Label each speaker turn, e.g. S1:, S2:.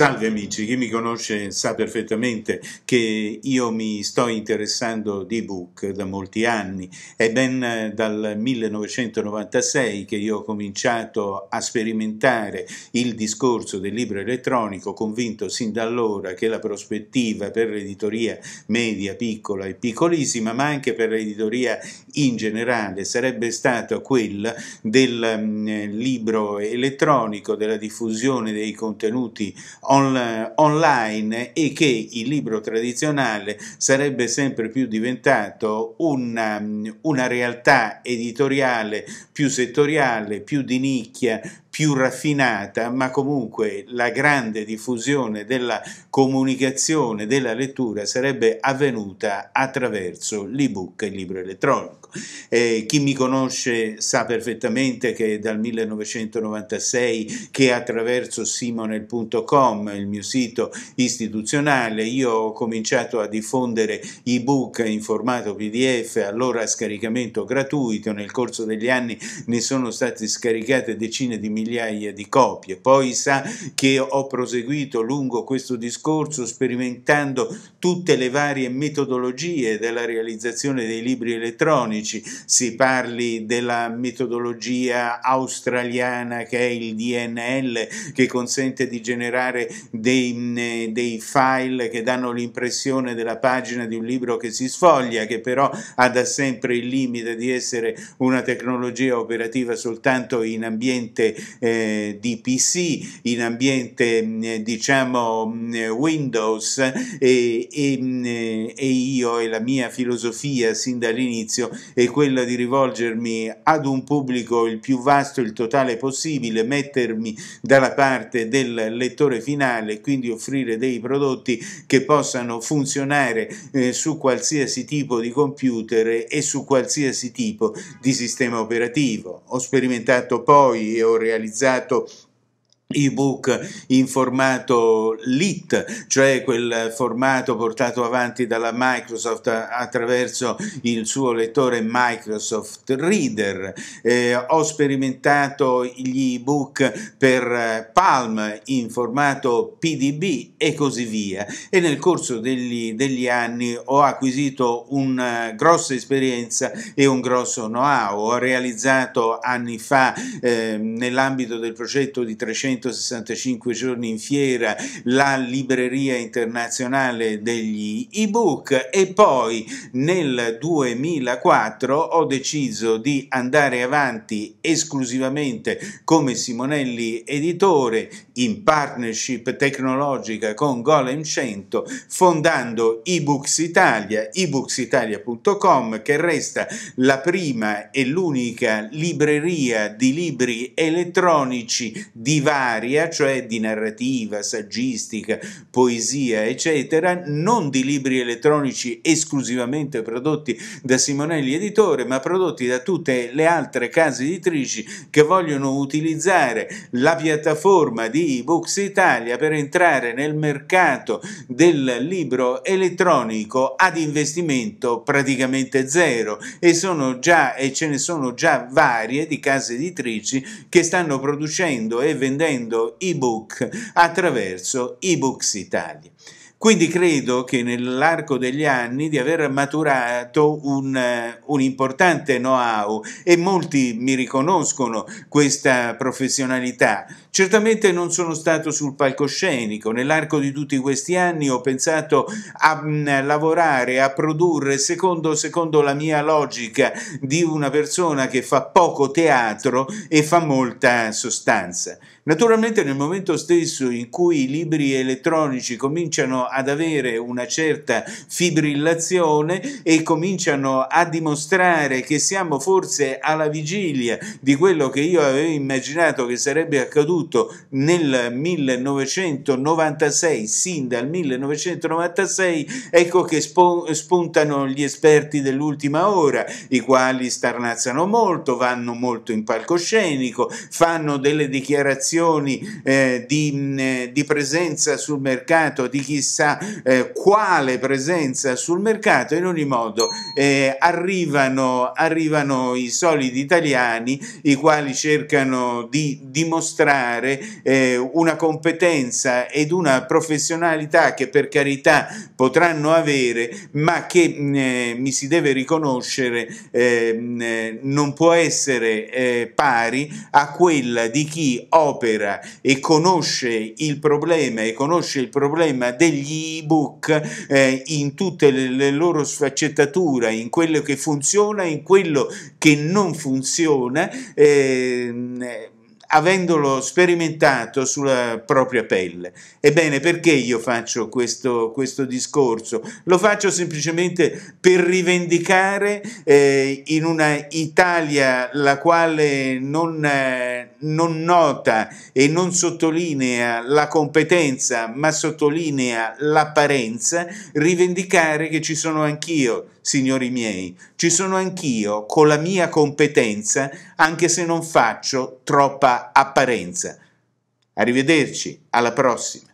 S1: Salve amici, chi mi conosce sa perfettamente che io mi sto interessando di book da molti anni. È ben eh, dal 1996 che io ho cominciato a sperimentare il discorso del libro elettronico, convinto sin da allora che la prospettiva per l'editoria media, piccola e piccolissima, ma anche per l'editoria in generale, sarebbe stata quella del mm, libro elettronico, della diffusione dei contenuti on- online e che il libro tradizionale sarebbe sempre più diventato una, um, una realtà editoriale più settoriale, più di nicchia, più raffinata, ma comunque la grande diffusione della comunicazione, della lettura sarebbe avvenuta attraverso l'ebook e il libro elettronico. Eh, chi mi conosce sa perfettamente che dal 1996 che attraverso simonel.com, il mio sito istituzionale, io ho cominciato a diffondere ebook in formato PDF, allora a scaricamento gratuito, nel corso degli anni ne sono state scaricate decine di migliaia migliaia di copie. Poi sa che ho proseguito lungo questo discorso sperimentando tutte le varie metodologie della realizzazione dei libri elettronici. Si parli della metodologia australiana che è il DNL che consente di generare dei, dei file che danno l'impressione della pagina di un libro che si sfoglia, che però ha da sempre il limite di essere una tecnologia operativa soltanto in ambiente eh, di PC in ambiente mm, eh, diciamo mm, eh, Windows eh, e, e, mm, e io e la mia filosofia sin dall'inizio è quella di rivolgermi ad un pubblico il più vasto, il totale possibile, mettermi dalla parte del lettore finale, quindi offrire dei prodotti che possano funzionare eh, su qualsiasi tipo di computer e su qualsiasi tipo di sistema operativo. Ho sperimentato poi e ho realizzato realizzato ebook in formato LIT, cioè quel formato portato avanti dalla Microsoft attraverso il suo lettore Microsoft Reader. Eh, ho sperimentato gli ebook per Palm in formato PDB e così via e nel corso degli, degli anni ho acquisito una eh, grossa esperienza e un grosso know-how. Ho realizzato anni fa eh, nell'ambito del progetto di 300 365 giorni in fiera, la libreria internazionale degli ebook e poi nel 2004 ho deciso di andare avanti esclusivamente come Simonelli editore in partnership tecnologica con Golem 100 fondando eBooks Italia, ebooksitalia.com che resta la prima e l'unica libreria di libri elettronici di vari primaria, cioè di narrativa, saggistica, poesia, eccetera, non di libri elettronici esclusivamente prodotti da Simonelli Editore, ma prodotti da tutte le altre case editrici che vogliono utilizzare la piattaforma di Books Italia per entrare nel mercato del libro elettronico ad investimento praticamente zero e sono già e ce ne sono già varie di case editrici che stanno producendo e vendendo vendendo ebook attraverso eBooks Italia. Quindi credo che nell'arco degli anni di aver maturato un, eh, un importante know-how e molti mi riconoscono questa professionalità. Certamente non sono stato sul palcoscenico, nell'arco di tutti questi anni ho pensato a mh, mm, lavorare, a produrre secondo, secondo la mia logica di una persona che fa poco teatro e fa molta sostanza. Naturalmente nel momento stesso in cui i libri elettronici cominciano ad avere una certa fibrillazione e cominciano a dimostrare che siamo forse alla vigilia di quello che io avevo immaginato che sarebbe accaduto nel 1996, sin dal 1996, ecco che spuntano gli esperti dell'ultima ora, i quali starnazzano molto, vanno molto in palcoscenico, fanno delle dichiarazioni condizioni eh, di, eh, di, presenza sul mercato, di chissà eh, quale presenza sul mercato, in ogni modo eh, arrivano, arrivano, i soliti italiani i quali cercano di dimostrare eh, una competenza ed una professionalità che per carità potranno avere, ma che eh, mi si deve riconoscere non può essere pari a quella di chi opera opera e conosce il problema e conosce il problema degli ebook eh, in tutte le, le loro sfaccettature, in quello che funziona, in quello che non funziona. Eh, avendolo sperimentato sulla propria pelle. Ebbene, perché io faccio questo, questo discorso? Lo faccio semplicemente per rivendicare eh, in una Italia la quale non, eh, non nota e non sottolinea la competenza, ma sottolinea l'apparenza, rivendicare che ci sono anch'io, signori miei, ci sono anch'io con la mia competenza, anche se non faccio troppa apparenza. Arrivederci, alla prossima.